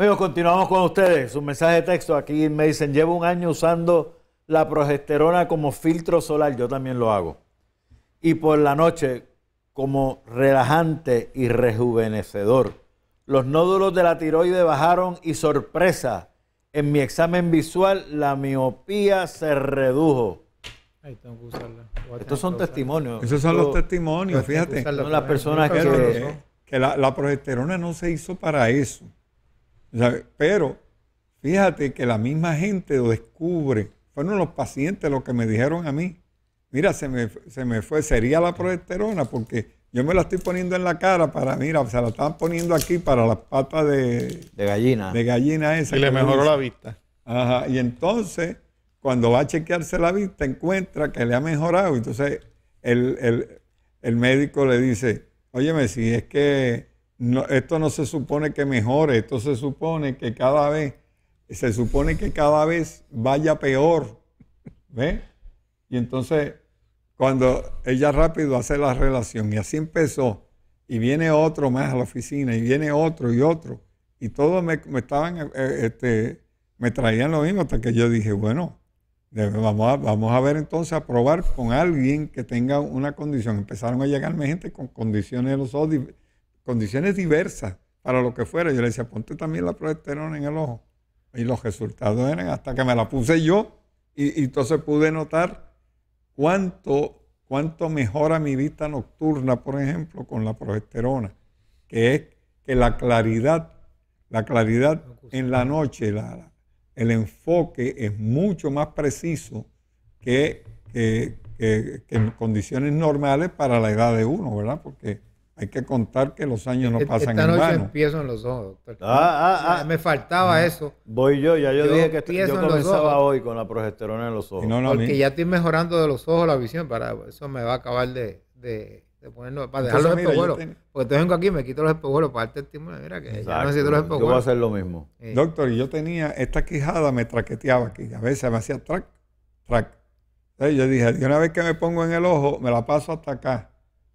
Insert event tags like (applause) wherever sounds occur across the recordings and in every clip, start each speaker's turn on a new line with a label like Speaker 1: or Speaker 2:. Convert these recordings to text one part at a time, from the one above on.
Speaker 1: Amigos, continuamos con ustedes. Un mensaje de texto aquí me dicen, llevo un año usando la progesterona como filtro solar, yo también lo hago. Y por la noche como relajante y rejuvenecedor. Los nódulos de la tiroide bajaron y sorpresa, en mi examen visual la miopía se redujo.
Speaker 2: Estos son testimonios.
Speaker 1: Esos son los testimonios, fíjate.
Speaker 3: Son las personas que... la, progesterona no se hizo para eso. pero fíjate que la misma gente lo descubre. Fueron los pacientes los que me dijeron a mí. Mira, se me, se me fue, sería la progesterona porque yo me la estoy poniendo en la cara para, mira, se la están poniendo aquí para las patas de, de gallina. De gallina esa. Y le mejoró la vista. Ajá. Y entonces, cuando va a chequearse la vista, encuentra que le ha mejorado. Entonces, el, el, médico le dice, óyeme, si es que esto no se supone que mejore, esto se supone que cada vez, se supone que cada vez vaya peor. ¿Ves? Y entonces cuando ella rápido hace la relación y así empezó, y viene otro más a la oficina, y viene otro y otro, y todos me, estaban, eh, eh, este, me traían lo mismo hasta que yo dije, bueno, vamos a, vamos a ver entonces a probar con alguien que tenga una condición. Empezaron a llegarme gente con condiciones los ojos, condiciones diversas para lo que fuera. Yo le decía, ponte también la progesterona en el ojo. Y los resultados eran hasta que me la puse yo y entonces pude notar cuánto, mejora mi vista nocturna, por ejemplo, con la progesterona, que es que la claridad, la claridad en la noche, el enfoque es mucho más preciso que, que en condiciones normales para la edad de uno, ¿verdad? Porque hay que contar que los años no e-, e-, pasan Esta noche
Speaker 1: empiezo en los ojos, doctor. Ah, ah, ah. Me
Speaker 4: faltaba ah, eso. Voy yo, ya yo, dije que yo comenzaba hoy
Speaker 1: con la progesterona en los ojos. No, Porque ya
Speaker 4: estoy mejorando de los ojos la visión, para eso me va a acabar de, de, de ponerlo, para dejar los espejuelos. Porque te vengo aquí, me quito los espejuelos para darte timón. Mira que ya no necesito los espejuelos. Yo voy a hacer lo mismo. Doctor,
Speaker 3: yo tenía esta quijada, me traqueteaba aquí. A veces me hacía track, track. Entonces yo dije, una vez que me pongo en el ojo, me la paso hasta acá.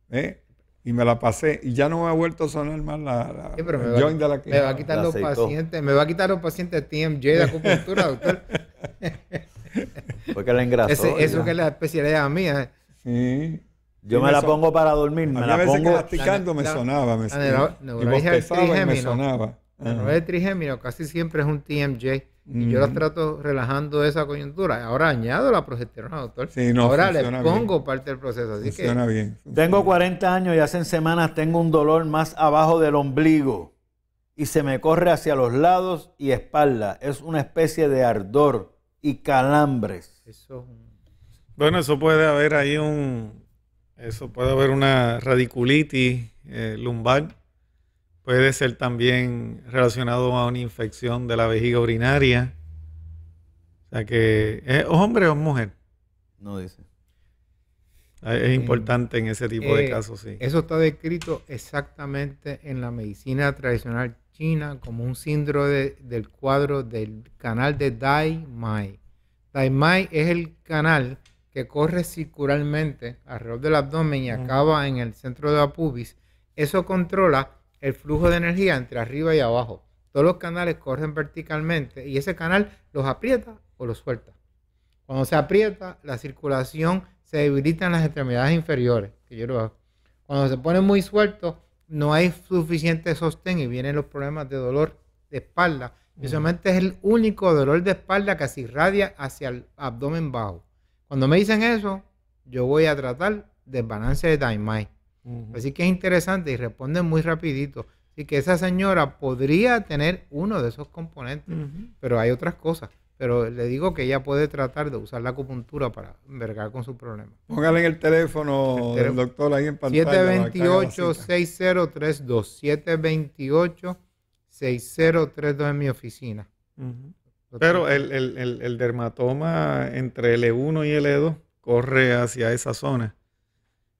Speaker 3: ¿Eh? y me la pasé y ya no me ha vuelto a sonar más la, joint de la me va a quitar los pacientes
Speaker 4: me va a pacientes TMJ de (laughs) acupuntura doctor porque la engrasó eso que es la especialidad mía ¿eh? sí yo me, la pongo para dormir me la pongo que me sonaba me, me sonaba No es trigémino casi siempre es un TMJ y yo las trato relajando esa coyuntura. Ahora añado la progesterona, doctor. Ahora le pongo parte del
Speaker 1: proceso. Así funciona bien. tengo 40 años y hace semanas tengo un dolor más abajo del ombligo y se me corre hacia los lados y espalda. Es una especie de ardor y calambres. Bueno, eso puede haber ahí un... Eso puede haber una
Speaker 2: radiculitis eh, lumbar Puede ser también relacionado a una infección de la vejiga urinaria. O sea que, ¿es hombre o mujer?
Speaker 1: No dice. Ah, es eh, importante en ese tipo de eh, casos, sí. Eso está
Speaker 4: descrito exactamente en la medicina tradicional china como un síndrome del cuadro del canal de Dai Mai. Dai Mai es el canal que corre circularmente alrededor del abdomen y acaba en el centro de la pubis. Eso controla el flujo de energía entre arriba y abajo. Todos los canales corren verticalmente y ese canal los aprieta o los suelta. Cuando se aprieta, la circulación se debilita en las extremidades inferiores, Cuando se pone muy suelto, no hay suficiente sostén y vienen los problemas de dolor de espalda. Mm. es el único dolor de espalda que se irradia hacia el abdomen bajo. Cuando me dicen eso, yo voy a tratar desbalance de Taimai. Así que es interesante y responde muy rapidito. Así que esa señora podría tener uno de esos componentes, pero hay otras cosas. Pero le digo que ella puede tratar de usar la acupuntura para envergar con su problema. Póngale en el teléfono, el doctor ahí en pantalla. 728-6032. 728-6032 en mi oficina. Pero el, el, el, dermatoma entre
Speaker 2: L1 y L2 corre hacia esa zona.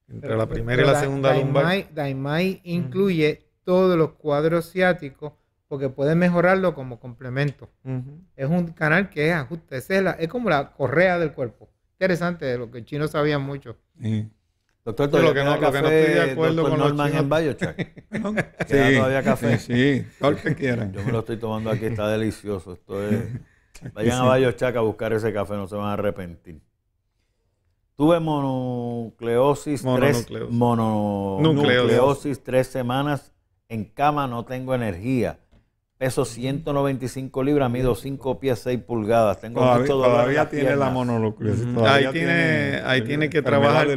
Speaker 2: Entre la primera y la, segunda lumbar.
Speaker 4: Daimai incluye todos los cuadros ciáticos porque puede mejorarlo como complemento. Es un canal que es ajuste, es, la, es, como la correa del cuerpo. Interesante, de lo que el chinos sabían mucho. Sí. Doctor, todavía lo que, no, lo que no estoy de acuerdo con en (laughs) sí, todavía café. Sí, quieran. Yo me
Speaker 1: lo estoy tomando aquí, está delicioso. Esto es... (laughs) Vayan a Chaca a buscar ese café, no se van a arrepentir. Tuve mononucleosis, Tres, semanas en cama, no tengo energía. Peso 195 libras, mido 5 pies 6 pulgadas. Tengo todavía, todavía tiene la mononucleosis. Ahí tiene, que trabajar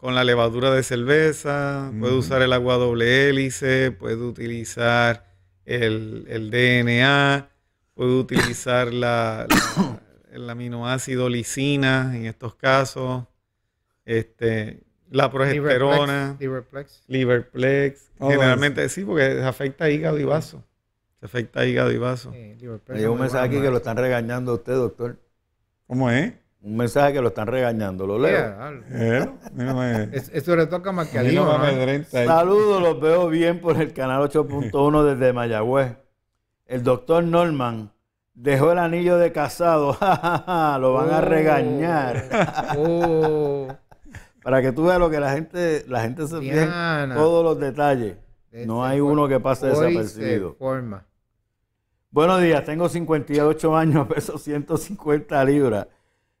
Speaker 1: con, la levadura de cerveza.
Speaker 2: Puede usar el agua doble hélice, puede utilizar el, DNA, puede utilizar la el aminoácido lisina en estos casos, este, la progesterona,
Speaker 1: liverplex, oh, generalmente
Speaker 2: sí, porque afecta hígado y vaso. Se afecta hígado y
Speaker 1: vaso. Hay un mensaje aquí que lo están regañando a usted, doctor. ¿Cómo es? Un mensaje que lo están regañando, lo leo. (laughs)
Speaker 4: eso le toca más que a eh. Saludos,
Speaker 1: los veo bien por el canal 8.1 (laughs) desde Mayagüez. El doctor Norman Dejó el anillo de casado. (laughs) lo van a oh. regañar. (laughs) Oh. Para que tú veas lo que la gente, la gente se fija todos los detalles. no hay uno que pase desapercibido. Buenos días, tengo 58 años, (laughs) peso 150 libras.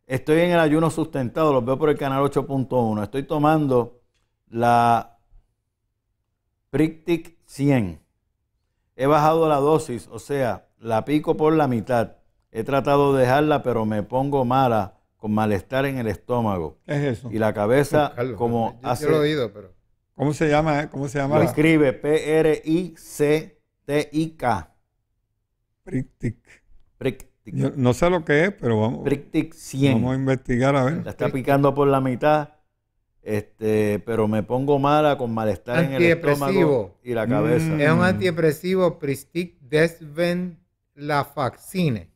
Speaker 1: Estoy en el ayuno sustentado, los veo por el canal 8.1. Estoy tomando la Prictic 100. He bajado la dosis, o sea, la pico por la mitad. He tratado de dejarla, pero me pongo mala, con malestar en el estómago. Es eso. Y la cabeza, como Yo lo oído, pero. ¿Cómo se llama? Eh? ¿Cómo se llama? Lo escribe P-R-I-C-T-I-K. Prictic. Prictic. no sé lo que es, pero vamos. Prictic 100. Vamos a investigar a ver. La está picando por la mitad. Este, pero me pongo mala con malestar en el estómago y la cabeza. Es un
Speaker 4: antidepresivo Pristic Desven la vaccine.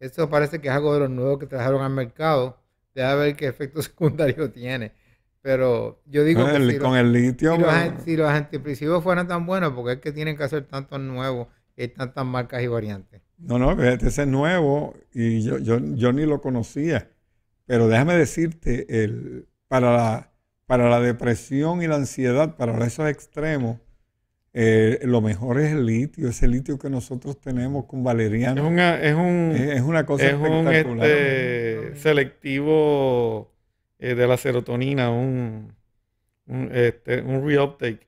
Speaker 4: Eso parece que es algo de los nuevos que trajeron al mercado. de ver qué efecto (laughs) secundario tiene. Pero yo digo ah, que con el litio. Si, los, si fueran tan buenos, porque es que tienen que hacer tantos nuevos y tantas marcas y variantes.
Speaker 3: No, no, ese es nuevo y yo, yo, yo ni lo conocía. Pero déjame decirte, el, para, la, para la depresión y la ansiedad, para esos extremos, eh, lo mejor es el litio, ese litio que nosotros tenemos con Valeriano. Es una, es un, es, una cosa espectacular.
Speaker 2: Este, selectivo eh, de la serotonina, un, un, este, reuptake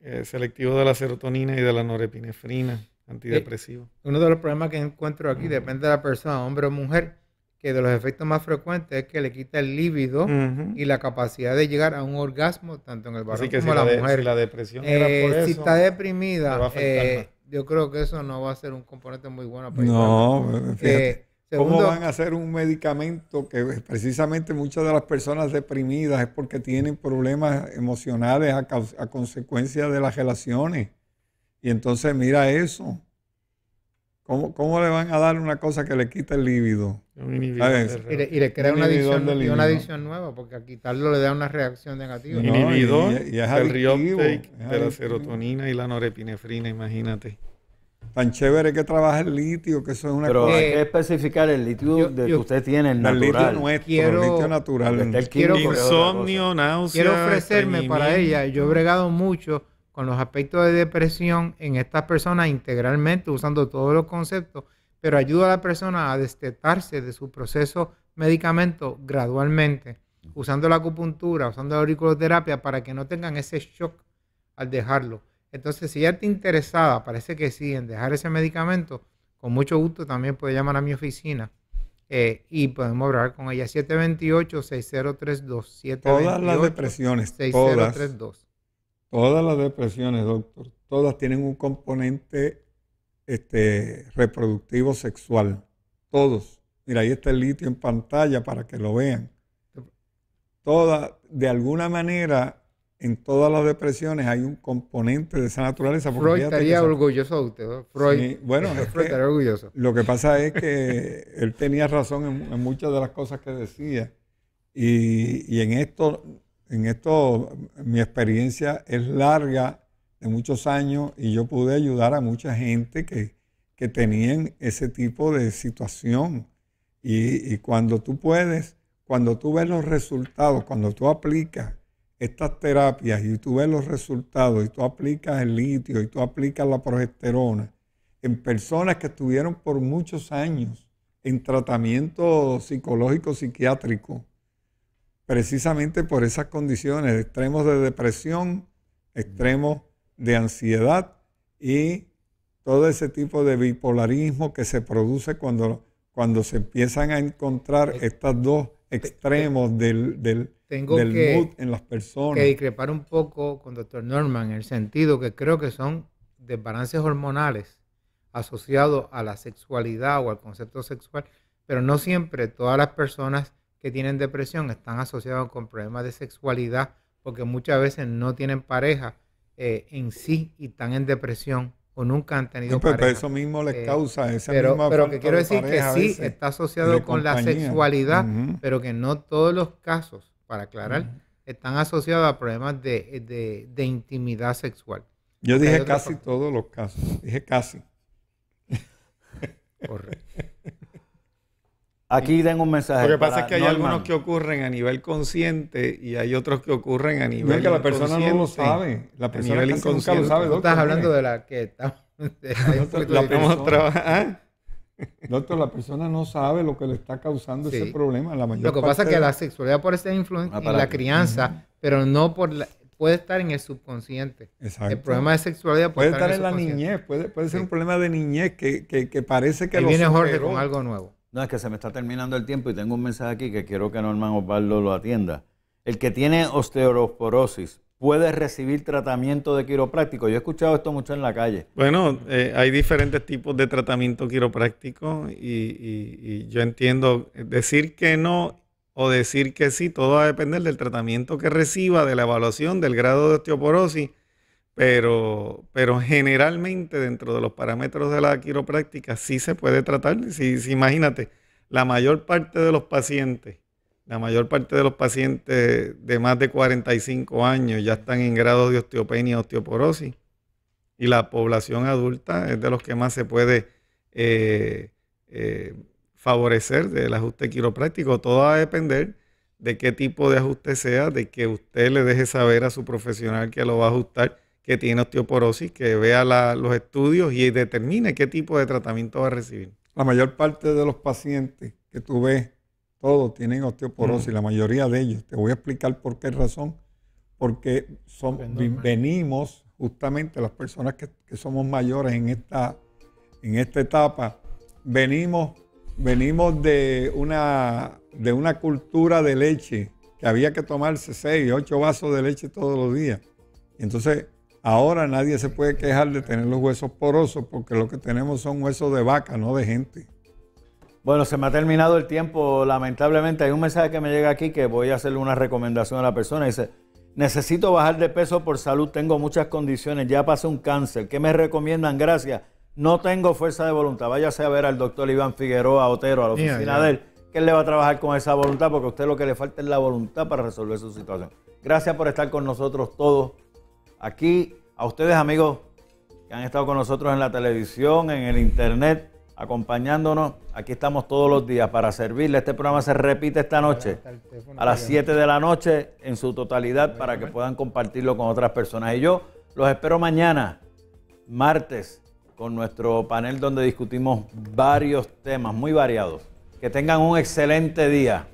Speaker 2: eh, selectivo de la serotonina y de la norepinefrina, antidepresivo.
Speaker 4: Uno de los problemas que encuentro aquí, depende de la persona, hombre o mujer, que de los efectos más frecuentes es que le quita el líbido y la capacidad de llegar a un orgasmo tanto en el varón como en la, mujer. Si la depresión eh, si está deprimida, eh, yo creo que eso no va a ser un componente muy bueno. no, eh, ¿Cómo van
Speaker 3: a hacer un medicamento que precisamente muchas de las personas deprimidas es porque tienen problemas emocionales a consecuencia de las relaciones? Y entonces mira eso. ¿Cómo, ¿Cómo, le van a dar una cosa que le quita el líbido? Y le, crea una,
Speaker 4: adicción, una adicción, nueva, porque al quitarlo le da una reacción negativa. inhibidor y, es el de la
Speaker 2: serotonina y la norepinefrina, imagínate.
Speaker 3: Tan chévere que trabaja el litio, que eso es una cosa. Pero hay que especificar el litio de que usted tiene, el natural. El litio nuestro,
Speaker 2: quiero, el litio
Speaker 4: natural. quiero, insomnio, náusea. Quiero ofrecerme para ella. Yo he bregado mucho con los aspectos de depresión en estas personas integralmente, usando todos los conceptos, pero ayuda a la persona a destetarse de su proceso medicamento gradualmente, usando la acupuntura, usando la auriculoterapia, para que no tengan ese shock al dejarlo. Entonces, si ya está interesada, parece que sí, en dejar ese medicamento, con mucho gusto también puede llamar a mi oficina eh, y podemos hablar con ella. 728-6032. Todas las depresiones. 6032.
Speaker 3: Todas las depresiones, doctor, todas tienen un componente este, reproductivo sexual. Todos. Mira, ahí está el litio en pantalla para que lo vean. Todas, de alguna manera, en todas las depresiones hay un componente de esa naturaleza. Freud estaría orgulloso de usted. ¿no? Freud, bueno, (laughs) Freud estaría orgulloso. Lo que pasa es que él tenía razón en, muchas de las cosas que decía. y en esto en esto mi experiencia es larga, de muchos años, y yo pude ayudar a mucha gente que, que tenían ese tipo de situación. Y, y, cuando tú puedes, cuando tú ves los resultados, cuando tú aplicas estas terapias y tú ves los resultados y tú aplicas el litio y tú aplicas la progesterona en personas que estuvieron por muchos años en tratamiento psicológico psiquiátrico, precisamente por esas condiciones, extremos de depresión, extremos de ansiedad y todo ese tipo de bipolarismo que se produce cuando, cuando se empiezan a encontrar eh, estos dos extremos del, mood en las personas. Que
Speaker 4: discrepar un poco con doctor Norman en el sentido que creo que son desbalances hormonales asociados a la sexualidad o al concepto sexual, pero no siempre todas las personas que tienen depresión están asociados con problemas de sexualidad porque muchas veces no tienen pareja eh, en sí y están en depresión o nunca han tenido pareja. Pero eso mismo les eh, causa esa pero, misma Pero que quiero decir que sí está asociado con la sexualidad, pero que no todos los casos, para aclarar, están asociados a problemas de, intimidad sexual.
Speaker 3: Yo dije casi todos los casos, dije casi.
Speaker 1: Correcto. Aquí den un mensaje. Lo que pasa es que hay algunos
Speaker 2: que ocurren a nivel consciente y hay otros que ocurren a nivel no, que la persona no lo sabe. La persona lo sabe, doctor,
Speaker 4: Estás hablando de la que está. (laughs) la
Speaker 3: ¿Ah? la persona no sabe lo que le está causando ese problema. lo que pasa es que la
Speaker 4: sexualidad puede ser influencia ah, en la crianza, pero no por puede estar en el subconsciente. El problema de sexualidad puede, estar, en, la niñez,
Speaker 3: puede, puede ser un problema de niñez que, que, que parece que Y viene Jorge con algo nuevo.
Speaker 1: No, es que se me está terminando el tiempo y tengo un mensaje aquí que quiero que Norman Osvaldo lo atienda. El que tiene osteoporosis puede recibir tratamiento de quiropráctico. Yo he escuchado esto mucho en la calle.
Speaker 2: Bueno, eh, hay diferentes tipos de tratamiento quiropráctico y, yo entiendo decir que no o decir que sí, todo va a depender del tratamiento que reciba, de la evaluación, del grado de osteoporosis pero, pero generalmente dentro de los parámetros de la quiropráctica sí se puede tratar. Si, si imagínate, la mayor parte de los pacientes, la mayor parte de los pacientes de más de 45 años ya están en grado de osteopenia, osteoporosis. Y la población adulta es de los que más se puede eh, eh, favorecer del ajuste quiropráctico. Todo va a depender de qué tipo de ajuste sea, de que usted le deje saber a su profesional que lo va a ajustar que tiene osteoporosis, que vea los estudios y determine qué tipo de tratamiento
Speaker 3: va a recibir. La mayor parte de los pacientes que tú ves, todos tienen osteoporosis, mm. la mayoría de ellos. Te voy a explicar por qué razón. Porque pues pues. venimos justamente las personas que, somos mayores en esta, en esta etapa, venimos, venimos de, una, de una cultura de leche que había que tomarse 6, 8 vasos de leche todos los días. Entonces, Ahora nadie se puede quejar de tener los huesos porosos porque lo que tenemos son huesos
Speaker 1: de vaca, no de gente. Bueno, se me ha terminado el tiempo, lamentablemente. Hay un mensaje que me llega aquí que voy a hacerle una recomendación a la persona. Dice, necesito bajar de peso por salud, tengo muchas condiciones, ya pasó un cáncer. ¿Qué me recomiendan? Gracias. No tengo fuerza de voluntad. Váyase a ver al doctor Iván Figueroa Otero, a la oficina de él, que él le va a trabajar con esa voluntad porque a usted lo que le falta es la voluntad para resolver su situación. Gracias por estar con nosotros todos aquí, a ustedes amigos que han estado con nosotros en la televisión, en el internet, acompañándonos. Aquí estamos todos los días para servirle. Este programa se repite esta noche a las 7 de la noche en su totalidad para que puedan compartirlo con otras personas. Y yo los espero mañana, martes, con nuestro panel donde discutimos varios temas muy variados. Que tengan un excelente día.